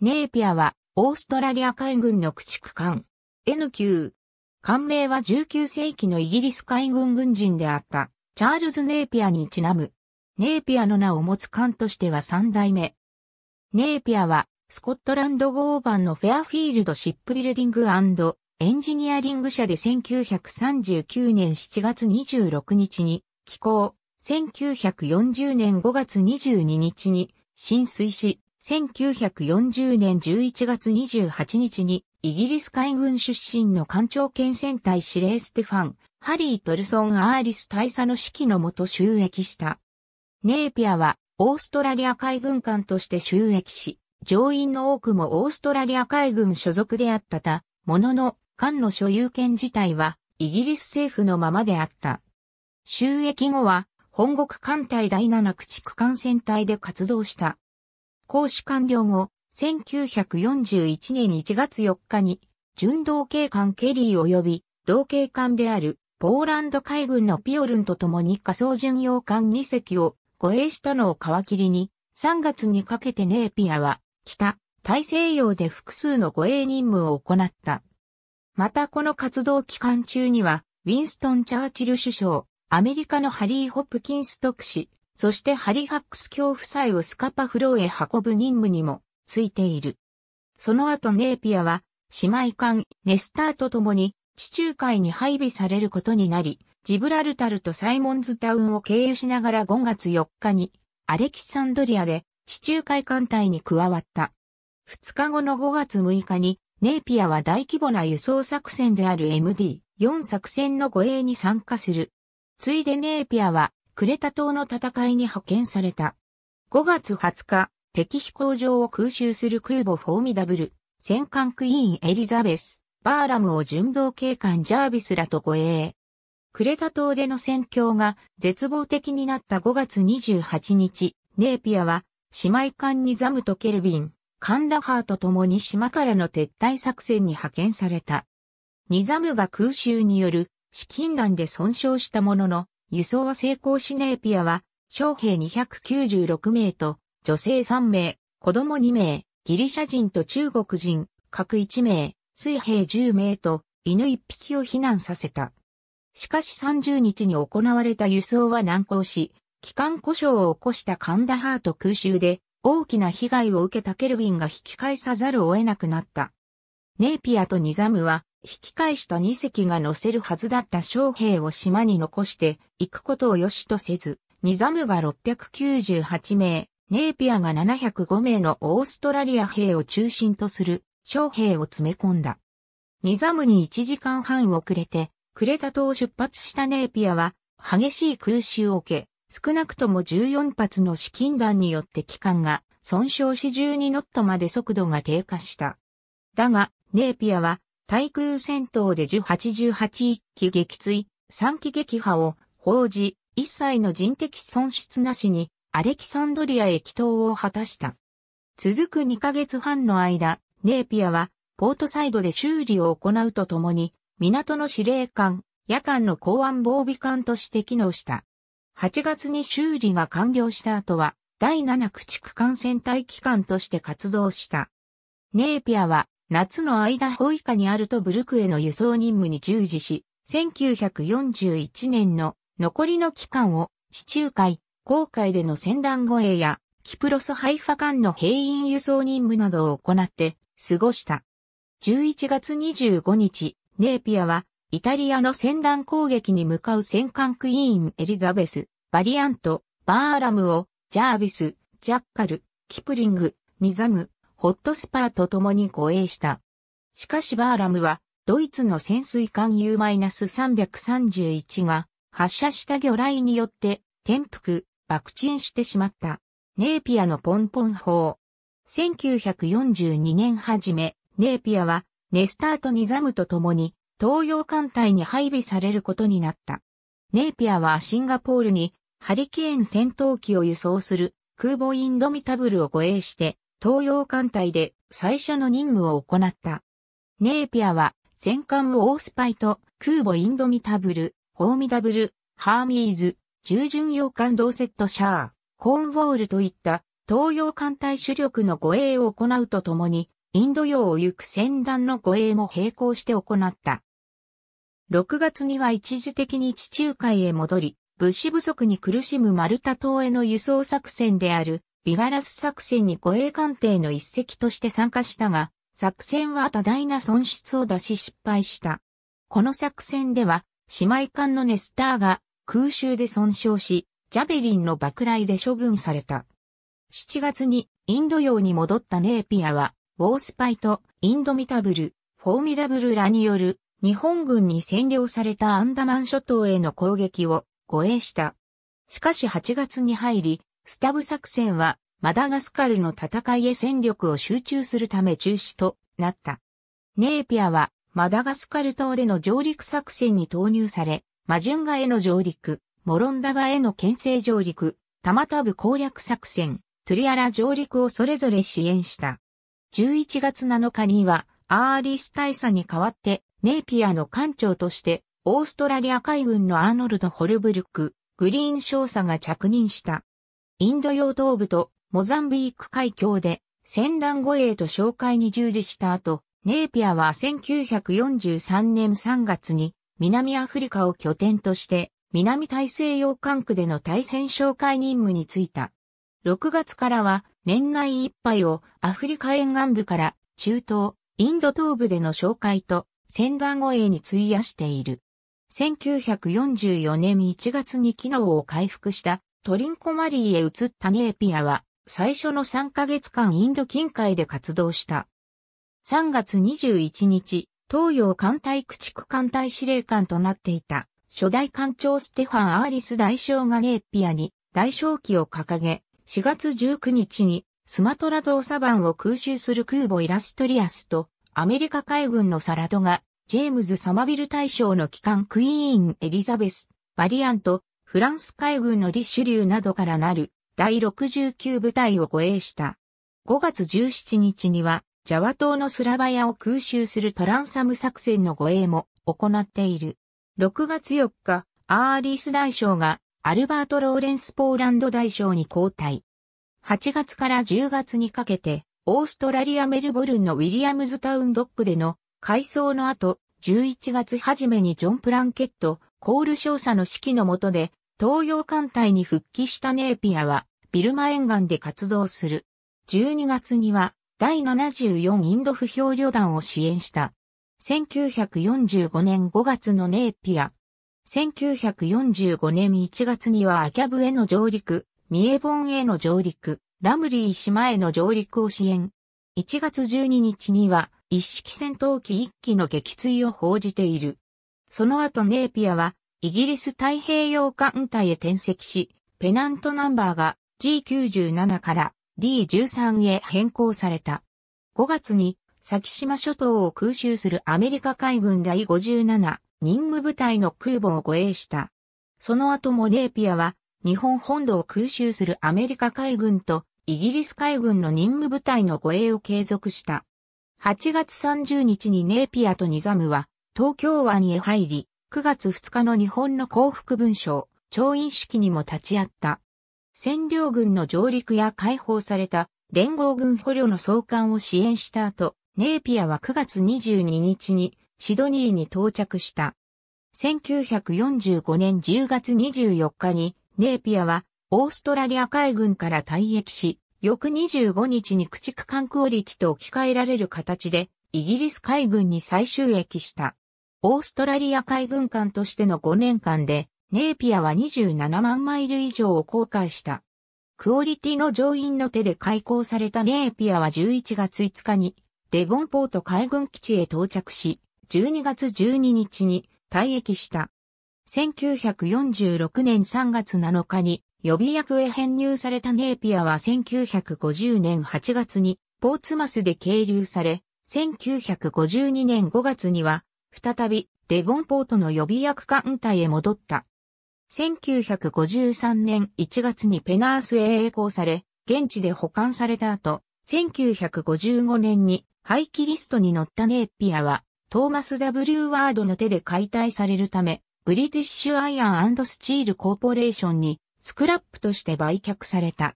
ネーピアは、オーストラリア海軍の駆逐艦。n 級。艦名は19世紀のイギリス海軍軍人であった、チャールズ・ネーピアにちなむ。ネーピアの名を持つ艦としては3代目。ネーピアは、スコットランド号板のフェアフィールドシップビルディングエンジニアリング社で1939年7月26日に寄港、1940年5月22日に浸水し、1940年11月28日にイギリス海軍出身の艦長兼戦隊司令ステファン、ハリー・トルソン・アーリス大佐の指揮のもと収益した。ネーピアはオーストラリア海軍艦として収益し、乗員の多くもオーストラリア海軍所属であったた、ものの艦の所有権自体はイギリス政府のままであった。収益後は本国艦隊第7駆逐艦戦隊で活動した。行使完了後、1941年1月4日に、巡道警官ケリー及び、同警官である、ポーランド海軍のピオルンと共に仮想巡洋艦2隻を護衛したのを皮切りに、3月にかけてネーピアは、北、大西洋で複数の護衛任務を行った。またこの活動期間中には、ウィンストン・チャーチル首相、アメリカのハリー・ホップキンス特使、そしてハリファックス卿夫妻をスカパフローへ運ぶ任務にもついている。その後ネーピアは姉妹艦ネスターと共に地中海に配備されることになり、ジブラルタルとサイモンズタウンを経由しながら5月4日にアレキサンドリアで地中海艦隊に加わった。2日後の5月6日にネーピアは大規模な輸送作戦である MD4 作戦の護衛に参加する。ついでネーピアはクレタ島の戦いに派遣された。5月20日、敵飛行場を空襲する空母フォーミダブル、戦艦クイーンエリザベス、バーラムを巡道警官ジャービスらと護衛。クレタ島での戦況が絶望的になった5月28日、ネーピアは姉妹艦ニザムとケルビン、カンダハーと共に島からの撤退作戦に派遣された。ニザムが空襲による資金弾で損傷したものの、輸送は成功しネーピアは、将兵296名と、女性3名、子供2名、ギリシャ人と中国人、各1名、水兵10名と、犬1匹を避難させた。しかし30日に行われた輸送は難航し、機関故障を起こしたカンダハート空襲で、大きな被害を受けたケルビンが引き返さざるを得なくなった。ネーピアとニザムは、引き返した2隻が乗せるはずだった将兵を島に残して行くことを良しとせず、ニザムが698名、ネーピアが705名のオーストラリア兵を中心とする将兵を詰め込んだ。ニザムに1時間半遅れて、クレタ島を出発したネーピアは、激しい空襲を受け、少なくとも14発の資金弾によって機関が損傷し12ノットまで速度が低下した。だが、ネーピアは対空戦闘で受88一機撃墜、3機撃破を報じ、一切の人的損失なしにアレキサンドリアへ帰投を果たした。続く2ヶ月半の間、ネーピアはポートサイドで修理を行うとともに、港の司令官、夜間の港湾防備艦として機能した。8月に修理が完了した後は、第7駆逐艦戦隊機関として活動した。ネーピアは夏の間保イ下にあるとブルクへの輸送任務に従事し、1941年の残りの期間を地中海、航海での船団護衛や、キプロスハイファ間の兵員輸送任務などを行って過ごした。11月25日、ネーピアは、イタリアの船団攻撃に向かう戦艦クイーンエリザベス、バリアント、バーラムを、ジャービス、ジャッカル、キプリング、ニザム、ホットスパーと共に護衛した。しかしバーラムは、ドイツの潜水艦 U-331 が、発射した魚雷によって、転覆、爆沈してしまった。ネーピアのポンポン砲。1942年初め、ネーピアは、ネスターとニザムと共に、東洋艦隊に配備されることになった。ネーピアはシンガポールに、ハリケーン戦闘機を輸送する、空母インドミタブルを護衛して、東洋艦隊で最初の任務を行った。ネーピアは戦艦ウオースパイと空母インドミタブル、ホーミダブル、ハーミーズ、従順洋艦ドーセットシャー、コーンウォールといった東洋艦隊主力の護衛を行うとともに、インド洋を行く船団の護衛も並行して行った。6月には一時的に地中海へ戻り、物資不足に苦しむマルタ島への輸送作戦であるビガラス作戦に護衛艦艇の一隻として参加したが、作戦は多大な損失を出し失敗した。この作戦では、姉妹艦のネスターが空襲で損傷し、ジャベリンの爆雷で処分された。7月にインド洋に戻ったネーピアは、ウォースパイとインドミタブル、フォーミダブルらによる日本軍に占領されたアンダマン諸島への攻撃を護衛した。しかし8月に入り、スタブ作戦は、マダガスカルの戦いへ戦力を集中するため中止となった。ネーピアは、マダガスカル島での上陸作戦に投入され、マジュンガへの上陸、モロンダバへの牽制上陸、タマタブ攻略作戦、トゥリアラ上陸をそれぞれ支援した。11月7日には、アーリス大佐に代わって、ネーピアの艦長として、オーストラリア海軍のアーノルド・ホルブルク、グリーン少佐が着任した。インド洋東部とモザンビーク海峡で戦乱護衛と紹介に従事した後、ネーピアは1943年3月に南アフリカを拠点として南大西洋管区での対戦紹介任務に就いた。6月からは年内いっぱいをアフリカ沿岸部から中東、インド東部での紹介と戦乱護衛に費やしている。1944年1月に機能を回復したトリンコマリーへ移ったネエピアは、最初の3ヶ月間インド近海で活動した。3月21日、東洋艦隊駆逐艦隊司令官となっていた、初代艦長ステファン・アーリス大将がネーピアに大将旗を掲げ、4月19日にスマトラ島サバンを空襲する空母イラストリアスと、アメリカ海軍のサラドが、ジェームズ・サマビル大将の機関クイーン・エリザベス、バリアント、フランス海軍のリシュリューなどからなる第69部隊を護衛した。5月17日には、ジャワ島のスラバヤを空襲するトランサム作戦の護衛も行っている。6月4日、アーリース大将がアルバート・ローレンス・ポーランド大将に交代。8月から10月にかけて、オーストラリア・メルボルンのウィリアムズタウンドックでの改装の後、11月初めにジョン・プランケット、コール少佐の指揮の下で東洋艦隊に復帰したネーピアは、ビルマ沿岸で活動する。12月には、第74インド不評旅団を支援した。1945年5月のネーピア。1945年1月にはアキャブへの上陸、ミエボンへの上陸、ラムリー島への上陸を支援。1月12日には、一式戦闘機1機の撃墜を報じている。その後ネーピアは、イギリス太平洋艦隊へ転籍し、ペナントナンバーが G97 から D13 へ変更された。5月に先島諸島を空襲するアメリカ海軍第57任務部隊の空母を護衛した。その後もレーピアは日本本土を空襲するアメリカ海軍とイギリス海軍の任務部隊の護衛を継続した。8月30日にネーピアとニザムは東京湾へ入り、9月2日の日本の幸福文章、調印式にも立ち会った。占領軍の上陸や解放された連合軍捕虜の送還を支援した後、ネーピアは9月22日にシドニーに到着した。1945年10月24日にネーピアはオーストラリア海軍から退役し、翌25日に駆逐艦クオリティと置き換えられる形でイギリス海軍に再収益した。オーストラリア海軍艦としての5年間で、ネーピアは27万マイル以上を航海した。クオリティの乗員の手で開港されたネーピアは11月5日に、デボンポート海軍基地へ到着し、12月12日に退役した。1946年3月7日に予備役へ編入されたネーピアは1950年8月にポーツマスで経流され、1952年5月には再びデボンポートの予備役艦隊へ戻った。1953年1月にペナースへ栄光され、現地で保管された後、1955年に廃棄リストに乗ったネイピアは、トーマス W ワードの手で解体されるため、ブリティッシュアイアンスチールコーポレーションにスクラップとして売却された。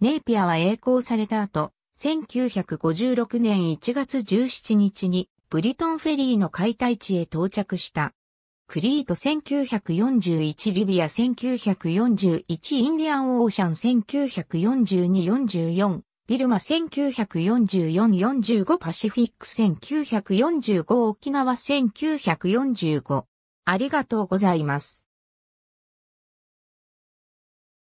ネイピアは栄光された後、1956年1月17日にブリトンフェリーの解体地へ到着した。クリート1941リビア1941インディアンオーシャン1942-44ビルマ1944-45パシフィック1945沖縄1945ありがとうございます。